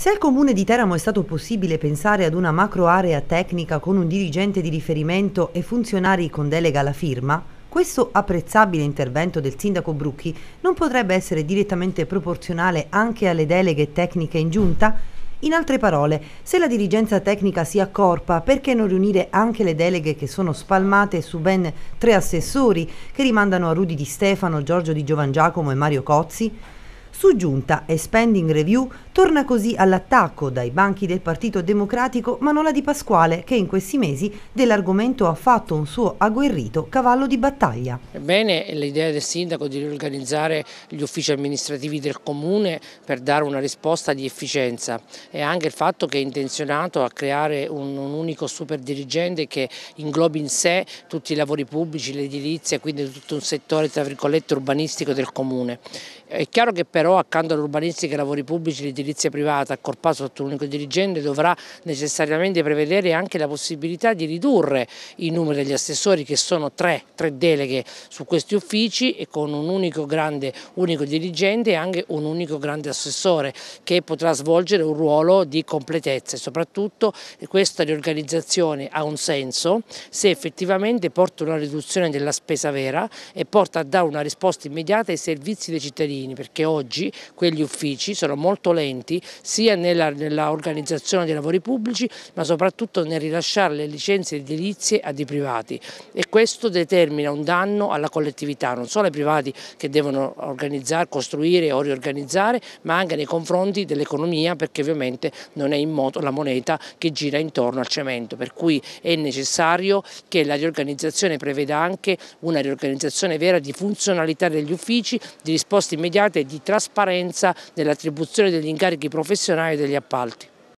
Se al comune di Teramo è stato possibile pensare ad una macroarea tecnica con un dirigente di riferimento e funzionari con delega alla firma, questo apprezzabile intervento del sindaco Brucchi non potrebbe essere direttamente proporzionale anche alle deleghe tecniche in giunta? In altre parole, se la dirigenza tecnica si accorpa, perché non riunire anche le deleghe che sono spalmate su ben tre assessori che rimandano a Rudi Di Stefano, Giorgio Di Giovan Giacomo e Mario Cozzi? Su giunta e spending review Torna così all'attacco dai banchi del Partito Democratico Manola Di Pasquale che in questi mesi dell'argomento ha fatto un suo agguerrito cavallo di battaglia. Bene l'idea del sindaco di riorganizzare gli uffici amministrativi del comune per dare una risposta di efficienza e anche il fatto che è intenzionato a creare un, un unico super dirigente che inglobi in sé tutti i lavori pubblici, l'edilizia, quindi tutto un settore tra virgolette urbanistico del comune. È chiaro che però accanto all'urbanistica e ai lavori pubblici l'edilizia l'edilizia privata accorpata sotto un unico dirigente dovrà necessariamente prevedere anche la possibilità di ridurre il numero degli assessori che sono tre, tre deleghe su questi uffici e con un unico grande unico dirigente e anche un unico grande assessore che potrà svolgere un ruolo di completezza e soprattutto questa riorganizzazione ha un senso se effettivamente porta a una riduzione della spesa vera e porta a dare una risposta immediata ai servizi dei cittadini perché oggi quegli uffici sono molto lenti efficienti sia nella, nella organizzazione dei lavori pubblici ma soprattutto nel rilasciare le licenze edilizie a dei privati e questo determina un danno alla collettività, non solo ai privati che devono organizzare, costruire o riorganizzare ma anche nei confronti dell'economia perché ovviamente non è in moto la moneta che gira intorno al cemento per cui è necessario che la riorganizzazione preveda anche una riorganizzazione vera di funzionalità degli uffici, di risposte immediate e di trasparenza nell'attribuzione degli incarichi incarichi professionali degli appalti.